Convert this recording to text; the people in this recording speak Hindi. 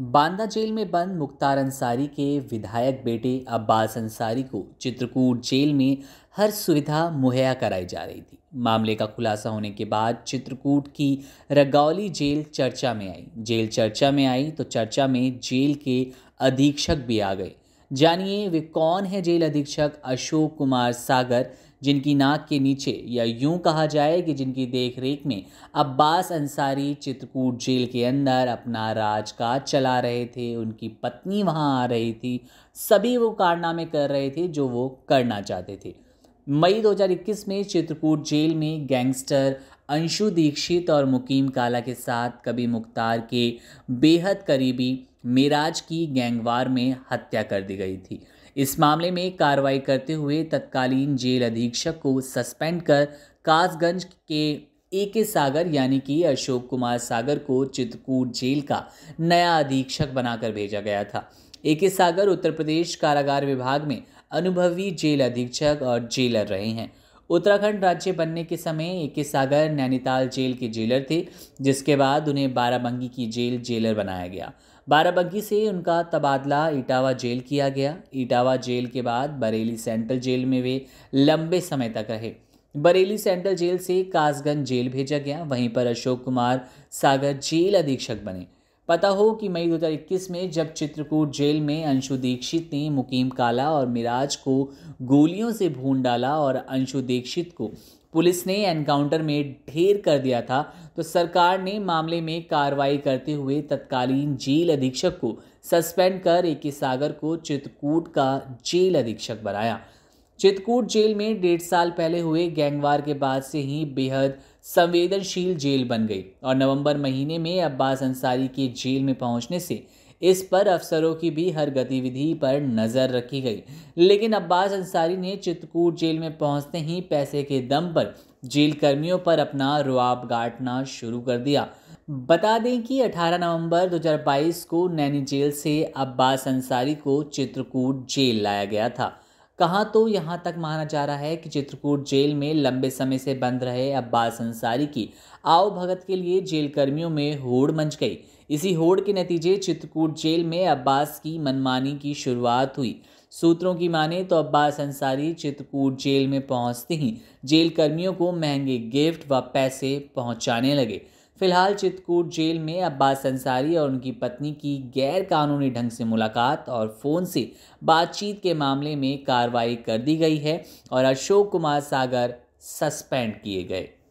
बांदा जेल में बंद मुख्तार अंसारी के विधायक बेटे अब्बास अंसारी को चित्रकूट जेल में हर सुविधा मुहैया कराई जा रही थी मामले का खुलासा होने के बाद चित्रकूट की रगौली जेल चर्चा में आई जेल चर्चा में आई तो चर्चा में जेल के अधीक्षक भी आ गए जानिए वे कौन है जेल अधीक्षक अशोक कुमार सागर जिनकी नाक के नीचे या यूं कहा जाए कि जिनकी देखरेख में अब्बास अंसारी चित्रकूट जेल के अंदर अपना राजकाज चला रहे थे उनकी पत्नी वहाँ आ रही थी सभी वो कारनामे कर रहे थे जो वो करना चाहते थे मई 2021 में चित्रकूट जेल में गैंगस्टर अंशु दीक्षित और मुकीम काला के साथ कभी मुख्तार के बेहद करीबी मिराज की गैंगवार में हत्या कर दी गई थी इस मामले में कार्रवाई करते हुए तत्कालीन जेल अधीक्षक को सस्पेंड कर कासगंज के ए के सागर यानी कि अशोक कुमार सागर को चित्रकूट जेल का नया अधीक्षक बनाकर भेजा गया था ए के सागर उत्तर प्रदेश कारागार विभाग में अनुभवी जेल अधीक्षक और जेलर रहे हैं उत्तराखंड राज्य बनने के समय A K Sagar Nainital jail के जेलर थे जिसके बाद उन्हें बाराबंकी की जेल जेलर बनाया गया बाराबंकी से उनका तबादला इटावा जेल किया गया इटावा जेल के बाद बरेली सेंट्रल जेल में वे लंबे समय तक रहे बरेली सेंट्रल जेल से कासगंज जेल भेजा गया वहीं पर अशोक कुमार सागर जेल अधीक्षक बने पता हो कि मई 2021 में जब चित्रकूट जेल में अंशु दीक्षित ने मुकीम काला और मिराज को गोलियों से भून डाला और अंशु दीक्षित को पुलिस ने एनकाउंटर में ढेर कर दिया था तो सरकार ने मामले में कार्रवाई करते हुए तत्कालीन जेल अधीक्षक को सस्पेंड कर ए के सागर को चित्रकूट का जेल अधीक्षक बनाया चितकूट जेल में डेढ़ साल पहले हुए गैंगवार के बाद से ही बेहद संवेदनशील जेल बन गई और नवंबर महीने में अब्बास अंसारी के जेल में पहुंचने से इस पर अफसरों की भी हर गतिविधि पर नज़र रखी गई लेकिन अब्बास अंसारी ने चित्रकूट जेल में पहुंचते ही पैसे के दम पर जेल कर्मियों पर अपना रुआब गाटना शुरू कर दिया बता दें कि 18 नवंबर 2022 को नैनी जेल से अब्बास अंसारी को चित्रकूट जेल लाया गया था कहा तो यहाँ तक माना जा रहा है कि चित्रकूट जेल में लंबे समय से बंद रहे अब्बास अंसारी की आओ भगत के लिए जेल कर्मियों में होड़ मंच गई इसी होड़ के नतीजे चित्रकूट जेल में अब्बास की मनमानी की शुरुआत हुई सूत्रों की माने तो अब्बास अंसारी चित्रकूट जेल में पहुंचते ही जेल कर्मियों को महंगे गिफ्ट व पैसे पहुंचाने लगे फिलहाल चित्रकूट जेल में अब्बास अंसारी और उनकी पत्नी की गैर कानूनी ढंग से मुलाकात और फ़ोन से बातचीत के मामले में कार्रवाई कर दी गई है और अशोक कुमार सागर सस्पेंड किए गए